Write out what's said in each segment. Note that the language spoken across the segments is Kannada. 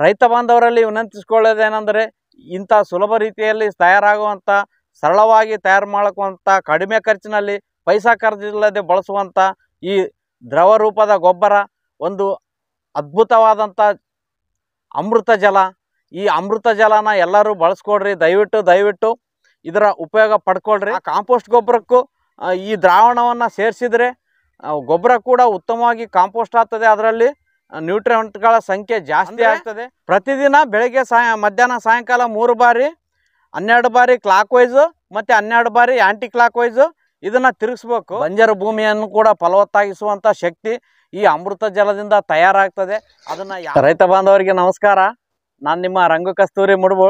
ರೈತ ಬಾಂಧವರಲ್ಲಿ ವಿನಂತಿಸ್ಕೊಳ್ಳೋದೇನೆಂದರೆ ಇಂಥ ಸುಲಭ ರೀತಿಯಲ್ಲಿ ತಯಾರಾಗುವಂಥ ಸರಳವಾಗಿ ತಯಾರು ಮಾಡ್ಕೊಂಥ ಕಡಿಮೆ ಖರ್ಚಿನಲ್ಲಿ ಪೈಸಾ ಖರ್ಚಿಲ್ಲದೆ ಬಳಸುವಂಥ ಈ ದ್ರವ ರೂಪದ ಗೊಬ್ಬರ ಒಂದು ಅದ್ಭುತವಾದಂಥ ಅಮೃತ ಜಲ ಈ ಅಮೃತ ಜಲನ ಎಲ್ಲರೂ ಬಳಸ್ಕೊಡ್ರಿ ದಯವಿಟ್ಟು ದಯವಿಟ್ಟು ಇದರ ಉಪಯೋಗ ಪಡ್ಕೊಳ್ರಿ ಕಾಂಪೋಸ್ಟ್ ಗೊಬ್ಬರಕ್ಕೂ ಈ ದ್ರಾವಣವನ್ನು ಸೇರಿಸಿದರೆ ಗೊಬ್ಬರ ಕೂಡ ಉತ್ತಮವಾಗಿ ಕಾಂಪೋಸ್ಟ್ ಆಗ್ತದೆ ಅದರಲ್ಲಿ ನ್ಯೂಟ್ರಿಯಂಟ್ಗಳ ಸಂಖ್ಯೆ ಜಾಸ್ತಿ ಆಗ್ತದೆ ಪ್ರತಿದಿನ ಬೆಳಗ್ಗೆ ಸಾಯ ಮಧ್ಯಾಹ್ನ ಸಾಯಂಕಾಲ ಮೂರು ಬಾರಿ ಹನ್ನೆರಡು ಬಾರಿ ಕ್ಲಾಕ್ ವೈಸು ಮತ್ತು ಹನ್ನೆರಡು ಬಾರಿ ಆ್ಯಂಟಿ ಕ್ಲಾಕ್ ವೈಸು ಇದನ್ನು ತಿರುಗಿಸ್ಬೇಕು ಬಂಜರು ಭೂಮಿಯನ್ನು ಕೂಡ ಫಲವತ್ತಾಗಿಸುವಂಥ ಶಕ್ತಿ ಈ ಅಮೃತ ಜಲದಿಂದ ತಯಾರಾಗ್ತದೆ ಅದನ್ನು ರೈತ ಬಾಂಧವರಿಗೆ ನಮಸ್ಕಾರ ನಾನು ನಿಮ್ಮ ರಂಗ ಕಸ್ತೂರಿ ಮುಡುಬು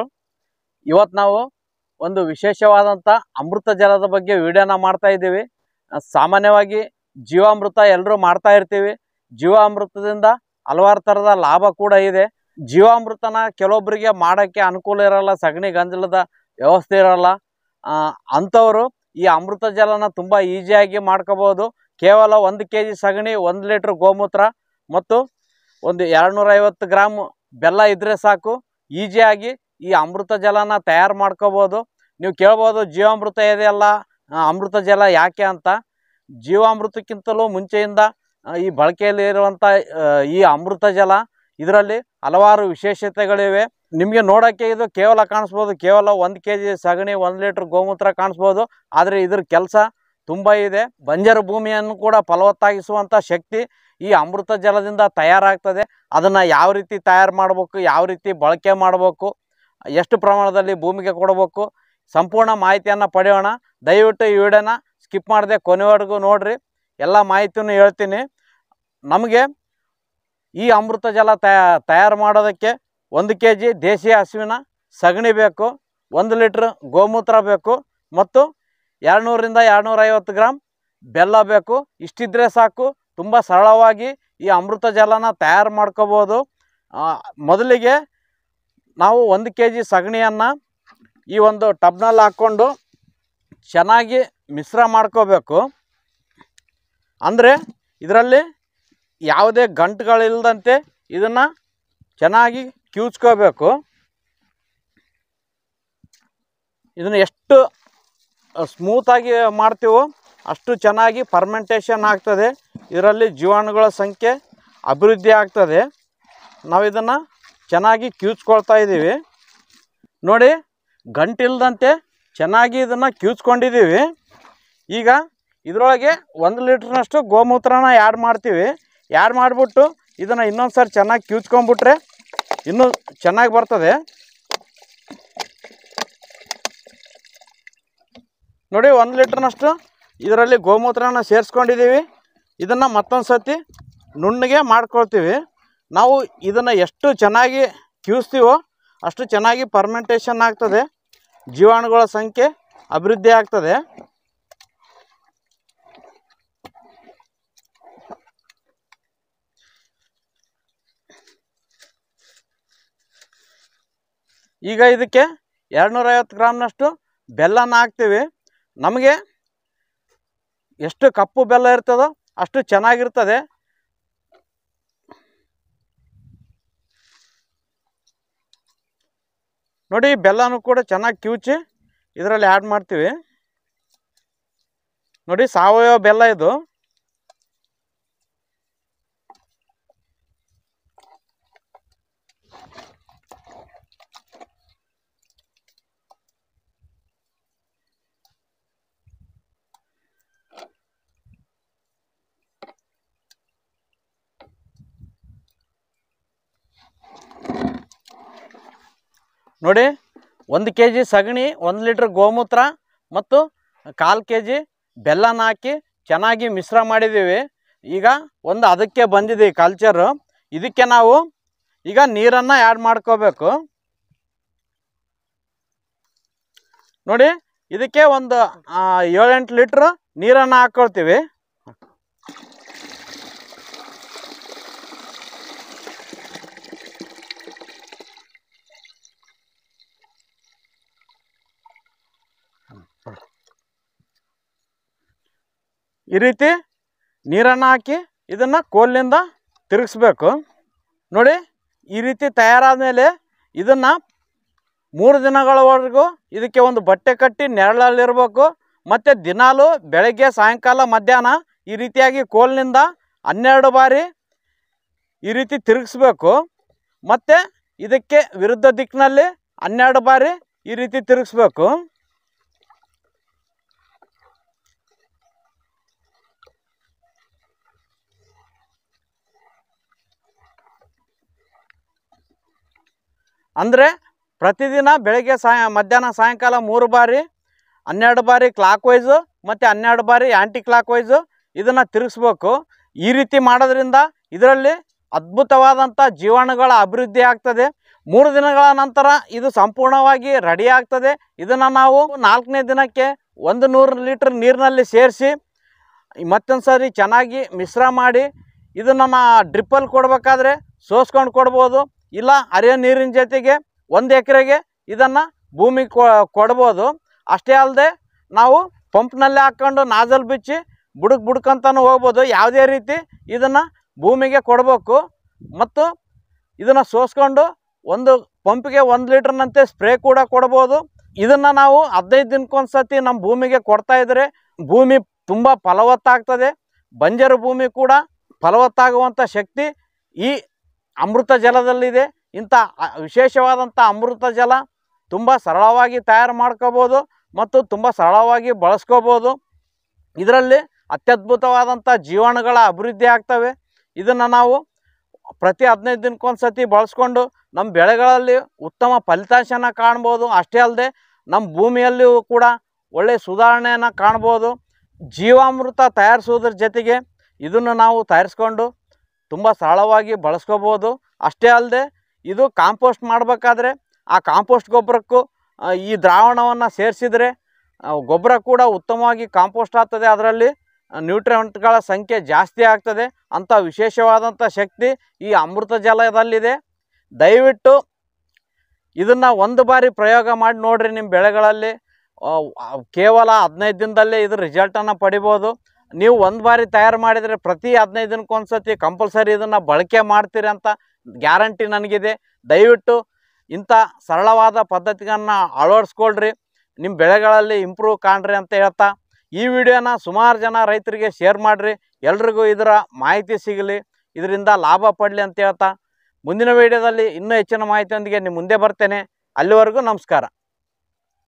ಇವತ್ತು ನಾವು ಒಂದು ವಿಶೇಷವಾದಂಥ ಅಮೃತ ಜಲದ ಬಗ್ಗೆ ವಿಡಿಯೋನ ಮಾಡ್ತಾ ಇದ್ದೀವಿ ಸಾಮಾನ್ಯವಾಗಿ ಜೀವಾಮೃತ ಎಲ್ಲರೂ ಮಾಡ್ತಾ ಇರ್ತೀವಿ ಜೀವಾಮೃತದಿಂದ ಹಲವಾರು ಥರದ ಲಾಭ ಕೂಡ ಇದೆ ಜೀವಾಮೃತನ ಕೆಲವೊಬ್ಬರಿಗೆ ಮಾಡೋಕ್ಕೆ ಅನುಕೂಲ ಇರಲ್ಲ ಸಗಣಿ ಗಂಜಲದ ವ್ಯವಸ್ಥೆ ಇರಲ್ಲ ಅಂಥವರು ಈ ಅಮೃತ ಜಲನ ತುಂಬ ಈಸಿಯಾಗಿ ಮಾಡ್ಕೋಬೋದು ಕೇವಲ ಒಂದು ಕೆ ಜಿ ಸಗಣಿ ಒಂದು ಲೀಟ್ರ್ ಗೋಮೂತ್ರ ಮತ್ತು ಒಂದು ಎರಡು ಗ್ರಾಮ್ ಬೆಲ್ಲ ಇದ್ದರೆ ಸಾಕು ಈಜಿಯಾಗಿ ಈ ಅಮೃತ ಜಲನ ತಯಾರು ಮಾಡ್ಕೋಬೋದು ನೀವು ಕೇಳ್ಬೋದು ಜೀವಾಮೃತ ಇದೆಯಲ್ಲ ಅಮೃತ ಜಲ ಯಾಕೆ ಅಂತ ಜೀವಾಮೃತಕ್ಕಿಂತಲೂ ಮುಂಚೆಯಿಂದ ಈ ಬಳಕೆಯಲ್ಲಿರುವಂಥ ಈ ಅಮೃತ ಜಲ ಇದರಲ್ಲಿ ಹಲವಾರು ವಿಶೇಷತೆಗಳಿವೆ ನಿಮಗೆ ನೋಡೋಕ್ಕೆ ಇದು ಕೇವಲ ಕಾಣಿಸ್ಬೋದು ಕೇವಲ ಒಂದು ಕೆ ಜಿ ಸಗಣಿ ಒಂದು ಲೀಟ್ರ್ ಗೋಮೂತ್ರ ಕಾಣಿಸ್ಬೋದು ಆದರೆ ಇದ್ರ ಕೆಲಸ ತುಂಬ ಇದೆ ಬಂಜರು ಭೂಮಿಯನ್ನು ಕೂಡ ಫಲವತ್ತಾಗಿಸುವಂಥ ಶಕ್ತಿ ಈ ಅಮೃತ ಜಲದಿಂದ ತಯಾರಾಗ್ತದೆ ಅದನ್ನು ಯಾವ ರೀತಿ ತಯಾರು ಮಾಡಬೇಕು ಯಾವ ರೀತಿ ಬಳಕೆ ಮಾಡಬೇಕು ಎಷ್ಟು ಪ್ರಮಾಣದಲ್ಲಿ ಭೂಮಿಗೆ ಕೊಡಬೇಕು ಸಂಪೂರ್ಣ ಮಾಹಿತಿಯನ್ನು ಪಡೆಯೋಣ ದಯವಿಟ್ಟು ಈ ವಿಡಿಯೋನ ಸ್ಕಿಪ್ ಮಾಡದೆ ಕೊನೆವರೆಗೂ ನೋಡಿರಿ ಎಲ್ಲ ಮಾಹಿತಿಯನ್ನು ಹೇಳ್ತೀನಿ ನಮಗೆ ಈ ಅಮೃತ ಜಲ ತಯಾರು ಮಾಡೋದಕ್ಕೆ ಒಂದು ಕೆ ಜಿ ದೇಶೀಯ ಹಸುವಿನ ಸಗಣಿ ಬೇಕು ಒಂದು ಲೀಟ್ರ್ ಗೋಮೂತ್ರ ಬೇಕು ಮತ್ತು ಎರಡುನೂರಿಂದ ಎರಡುನೂರೈವತ್ತು ಗ್ರಾಮ್ ಬೆಲ್ಲ ಬೇಕು ಇಷ್ಟಿದ್ರೆ ಸಾಕು ತುಂಬ ಸರಳವಾಗಿ ಈ ಅಮೃತ ಜಲನ ತಯಾರು ಮಾಡ್ಕೋಬೋದು ಮೊದಲಿಗೆ ನಾವು ಒಂದು ಕೆ ಜಿ ಸಗಣಿಯನ್ನು ಈ ಒಂದು ಟಬ್ನಲ್ಲಿ ಹಾಕ್ಕೊಂಡು ಚೆನ್ನಾಗಿ ಮಿಶ್ರ ಮಾಡ್ಕೋಬೇಕು ಅಂದರೆ ಇದರಲ್ಲಿ ಯಾವುದೇ ಗಂಟುಗಳಿಲ್ಲದಂತೆ ಇದನ್ನು ಚೆನ್ನಾಗಿ ಕ್ಯೂಚ್ಕೋಬೇಕು ಇದನ್ನು ಎಷ್ಟು ಸ್ಮೂತಾಗಿ ಮಾಡ್ತೀವೋ ಅಷ್ಟು ಚೆನ್ನಾಗಿ ಪರ್ಮೆಂಟೇಷನ್ ಆಗ್ತದೆ ಇದರಲ್ಲಿ ಜೀವಾಣುಗಳ ಸಂಖ್ಯೆ ಅಭಿವೃದ್ಧಿ ಆಗ್ತದೆ ನಾವು ಇದನ್ನು ಚೆನ್ನಾಗಿ ಕ್ಯೂಚ್ಕೊಳ್ತಾ ಇದ್ದೀವಿ ನೋಡಿ ಗಂಟಿಲ್ಲದಂತೆ ಚೆನ್ನಾಗಿ ಇದನ್ನು ಕ್ಯೂಚ್ಕೊಂಡಿದ್ದೀವಿ ಈಗ ಇದರೊಳಗೆ ಒಂದು ಲೀಟ್ರ್ನಷ್ಟು ಗೋಮೂತ್ರನ ಆ್ಯಡ್ ಮಾಡ್ತೀವಿ ಆ್ಯಡ್ ಮಾಡಿಬಿಟ್ಟು ಇದನ್ನು ಇನ್ನೊಂದು ಸರಿ ಚೆನ್ನಾಗಿ ಕ್ಯೂಚ್ಕೊಂಬಿಟ್ರೆ ಇನ್ನೂ ಚೆನ್ನಾಗಿ ಬರ್ತದೆ ನೋಡಿ ಒಂದು ಲೀಟ್ರ್ನಷ್ಟು ಇದರಲ್ಲಿ ಗೋಮೂತ್ರನ ಸೇರಿಸ್ಕೊಂಡಿದ್ದೀವಿ ಇದನ್ನು ಮತ್ತೊಂದು ಸರ್ತಿ ನುಣ್ಣಗೆ ಮಾಡ್ಕೊಳ್ತೀವಿ ನಾವು ಇದನ್ನು ಎಷ್ಟು ಚೆನ್ನಾಗಿ ಕ್ಯೂಸ್ತೀವೋ ಅಷ್ಟು ಚೆನ್ನಾಗಿ ಪರ್ಮೆಂಟೇಷನ್ ಆಗ್ತದೆ ಜೀವಾಣುಗಳ ಸಂಖ್ಯೆ ಅಭಿವೃದ್ಧಿ ಆಗ್ತದೆ ಈಗ ಇದಕ್ಕೆ ನೂರೈವತ್ತು ಗ್ರಾಮ್ನಷ್ಟು ಬೆಲ್ಲನ ಹಾಕ್ತೀವಿ ನಮಗೆ ಎಷ್ಟು ಕಪ್ಪು ಬೆಲ್ಲ ಇರ್ತದೋ ಅಷ್ಟು ಚೆನ್ನಾಗಿರ್ತದೆ ನೋಡಿ ಬೆಲ್ಲನೂ ಕೂಡ ಚೆನ್ನಾಗಿ ಕಿವುಚಿ ಇದರಲ್ಲಿ ಆ್ಯಡ್ ಮಾಡ್ತೀವಿ ನೋಡಿ ಸಾವಯವ ಬೆಲ್ಲ ಇದು ನೋಡಿ ಒಂದು ಕೆ ಜಿ ಸಗಣಿ ಒಂದು ಲೀಟ್ರ್ ಗೋಮೂತ್ರ ಮತ್ತು ಕಾಲು ಕೆ ಜಿ ಬೆಲ್ಲನ ಹಾಕಿ ಚೆನ್ನಾಗಿ ಮಿಶ್ರ ಮಾಡಿದ್ದೀವಿ ಈಗ ಒಂದು ಅದಕ್ಕೆ ಬಂದಿದೆ ಈ ಕಲ್ಚರು ಇದಕ್ಕೆ ನಾವು ಈಗ ನೀರನ್ನು ಆ್ಯಡ್ ಮಾಡ್ಕೋಬೇಕು ನೋಡಿ ಇದಕ್ಕೆ ಒಂದು ಏಳೆಂಟು ಲೀಟ್ರ್ ನೀರನ್ನು ಹಾಕ್ಕೊಳ್ತೀವಿ ಈ ರೀತಿ ನೀರನ್ನು ಹಾಕಿ ಇದನ್ನು ಕೋಲಿನಿಂದ ತಿರುಗಿಸ್ಬೇಕು ನೋಡಿ ಈ ರೀತಿ ತಯಾರಾದ ಮೇಲೆ ಇದನ್ನು ಮೂರು ದಿನಗಳವರೆಗೂ ಇದಕ್ಕೆ ಒಂದು ಬಟ್ಟೆ ಕಟ್ಟಿ ನೆರಳಲ್ಲಿರಬೇಕು ಮತ್ತು ದಿನಾಲು ಬೆಳಗ್ಗೆ ಸಾಯಂಕಾಲ ಮಧ್ಯಾಹ್ನ ಈ ರೀತಿಯಾಗಿ ಕೋಲಿನಿಂದ ಹನ್ನೆರಡು ಬಾರಿ ಈ ರೀತಿ ತಿರುಗಿಸ್ಬೇಕು ಮತ್ತು ಇದಕ್ಕೆ ವಿರುದ್ಧ ದಿಕ್ಕಿನಲ್ಲಿ ಹನ್ನೆರಡು ಬಾರಿ ಈ ರೀತಿ ತಿರುಗಿಸ್ಬೇಕು ಅಂದರೆ ಪ್ರತಿದಿನ ಬೆಳಗ್ಗೆ ಸಾಯ ಮಧ್ಯಾಹ್ನ ಸಾಯಂಕಾಲ ಮೂರು ಬಾರಿ ಹನ್ನೆರಡು ಬಾರಿ ಕ್ಲಾಕ್ ವೈಸು ಮತ್ತು ಹನ್ನೆರಡು ಬಾರಿ ಆ್ಯಂಟಿ ಕ್ಲಾಕ್ ವೈಸು ಇದನ್ನು ತಿರುಗಿಸ್ಬೇಕು ಈ ರೀತಿ ಮಾಡೋದ್ರಿಂದ ಇದರಲ್ಲಿ ಅದ್ಭುತವಾದಂಥ ಜೀವಾಣುಗಳ ಅಭಿವೃದ್ಧಿ ಆಗ್ತದೆ ಮೂರು ದಿನಗಳ ನಂತರ ಇದು ಸಂಪೂರ್ಣವಾಗಿ ರೆಡಿ ಆಗ್ತದೆ ಇದನ್ನು ನಾವು ನಾಲ್ಕನೇ ದಿನಕ್ಕೆ ಒಂದು ನೂರು ಲೀಟ್ರ್ ನೀರಿನಲ್ಲಿ ಸೇರಿಸಿ ಮತ್ತೊಂದು ಸಾರಿ ಚೆನ್ನಾಗಿ ಮಿಶ್ರ ಮಾಡಿ ಇದನ್ನು ಡ್ರಿಪ್ಪಲ್ಲಿ ಕೊಡಬೇಕಾದ್ರೆ ಸೋಸ್ಕೊಂಡು ಕೊಡ್ಬೋದು ಇಲ್ಲ ಅರೆ ನೀರಿನ ಜೊತೆಗೆ ಒಂದು ಎಕರೆಗೆ ಇದನ್ನು ಭೂಮಿ ಕೊಡ್ಬೋದು ಅಷ್ಟೇ ಅಲ್ಲದೆ ನಾವು ಪಂಪ್ನಲ್ಲಿ ಹಾಕ್ಕೊಂಡು ನಾಜಲ್ ಬಿಚ್ಚಿ ಬುಡಕ್ ಬುಡಕಂತನೂ ಹೋಗ್ಬೋದು ಯಾವುದೇ ರೀತಿ ಇದನ್ನು ಭೂಮಿಗೆ ಕೊಡಬೇಕು ಮತ್ತು ಇದನ್ನು ಸೋಸ್ಕೊಂಡು ಒಂದು ಪಂಪ್ಗೆ ಒಂದು ಲೀಟ್ರ್ನಂತೆ ಸ್ಪ್ರೇ ಕೂಡ ಕೊಡ್ಬೋದು ಇದನ್ನು ನಾವು ಹದಿನೈದು ದಿನಕ್ಕೊಂದು ಸತಿ ನಮ್ಮ ಭೂಮಿಗೆ ಕೊಡ್ತಾ ಇದ್ದರೆ ಭೂಮಿ ತುಂಬ ಫಲವತ್ತಾಗ್ತದೆ ಬಂಜರು ಭೂಮಿ ಕೂಡ ಫಲವತ್ತಾಗುವಂಥ ಶಕ್ತಿ ಈ ಅಮೃತ ಜಲದಲ್ಲಿದೆ ಇಂಥ ವಿಶೇಷವಾದಂಥ ಅಮೃತ ಜಲ ತುಂಬ ಸರಳವಾಗಿ ತಯಾರು ಮಾಡ್ಕೋಬೋದು ಮತ್ತು ತುಂಬ ಸರಳವಾಗಿ ಬಳಸ್ಕೋಬೋದು ಇದರಲ್ಲಿ ಅತ್ಯದ್ಭುತವಾದಂಥ ಜೀವಾಣುಗಳ ಅಭಿವೃದ್ಧಿ ಆಗ್ತವೆ ಇದನ್ನು ನಾವು ಪ್ರತಿ ಹದಿನೈದು ದಿನಕ್ಕೊಂದು ಸತಿ ಬಳಸ್ಕೊಂಡು ನಮ್ಮ ಬೆಳೆಗಳಲ್ಲಿ ಉತ್ತಮ ಫಲಿತಾಂಶನ ಕಾಣ್ಬೋದು ಅಷ್ಟೇ ಅಲ್ಲದೆ ನಮ್ಮ ಭೂಮಿಯಲ್ಲಿಯೂ ಕೂಡ ಒಳ್ಳೆಯ ಸುಧಾರಣೆಯನ್ನು ಕಾಣ್ಬೋದು ಜೀವಾಮೃತ ತಯಾರಿಸೋದ್ರ ಜೊತೆಗೆ ಇದನ್ನು ನಾವು ತಯಾರಿಸ್ಕೊಂಡು ತುಂಬ ಸರಳವಾಗಿ ಬಳಸ್ಕೋಬೋದು ಅಷ್ಟೇ ಅಲ್ಲದೆ ಇದು ಕಾಂಪೋಸ್ಟ್ ಮಾಡಬೇಕಾದ್ರೆ ಆ ಕಾಂಪೋಸ್ಟ್ ಗೊಬ್ಬರಕ್ಕೂ ಈ ದ್ರಾವಣವನ್ನು ಸೇರಿಸಿದರೆ ಗೊಬ್ಬರ ಕೂಡ ಉತ್ತಮವಾಗಿ ಕಾಂಪೋಸ್ಟ್ ಆಗ್ತದೆ ಅದರಲ್ಲಿ ನ್ಯೂಟ್ರಿಯೆಂಟ್ಗಳ ಸಂಖ್ಯೆ ಜಾಸ್ತಿ ಆಗ್ತದೆ ಅಂಥ ವಿಶೇಷವಾದಂಥ ಶಕ್ತಿ ಈ ಅಮೃತ ಜಲದಲ್ಲಿದೆ ದಯವಿಟ್ಟು ಇದನ್ನು ಒಂದು ಬಾರಿ ಪ್ರಯೋಗ ಮಾಡಿ ನೋಡಿರಿ ನಿಮ್ಮ ಬೆಳೆಗಳಲ್ಲಿ ಕೇವಲ ಹದಿನೈದು ದಿನದಲ್ಲೇ ಇದ್ರ ರಿಸಲ್ಟನ್ನು ಪಡಿಬೋದು ನೀವು ಒಂದು ಬಾರಿ ತಯಾರು ಮಾಡಿದರೆ ಪ್ರತಿ ಹದಿನೈದು ದಿನಕ್ಕೆ ಒಂದು ಕಂಪಲ್ಸರಿ ಇದನ್ನು ಬಳಕೆ ಮಾಡ್ತೀರಿ ಅಂತ ಗ್ಯಾರಂಟಿ ನನಗಿದೆ ದಯವಿಟ್ಟು ಇಂಥ ಸರಳವಾದ ಪದ್ಧತಿಗಳನ್ನು ಅಳವಡಿಸ್ಕೊಳ್ರಿ ನಿಮ್ಮ ಬೆಳೆಗಳಲ್ಲಿ ಇಂಪ್ರೂವ್ ಕಾಣ್ರಿ ಅಂತ ಹೇಳ್ತಾ ಈ ವಿಡಿಯೋನ ಸುಮಾರು ಜನ ರೈತರಿಗೆ ಶೇರ್ ಮಾಡಿರಿ ಎಲ್ರಿಗೂ ಇದರ ಮಾಹಿತಿ ಸಿಗಲಿ ಇದರಿಂದ ಲಾಭ ಪಡಲಿ ಅಂತ ಹೇಳ್ತಾ ಮುಂದಿನ ವಿಡಿಯೋದಲ್ಲಿ ಇನ್ನೂ ಹೆಚ್ಚಿನ ಮಾಹಿತಿಯೊಂದಿಗೆ ನಿಮ್ಮ ಮುಂದೆ ಬರ್ತೇನೆ ಅಲ್ಲಿವರೆಗೂ ನಮಸ್ಕಾರ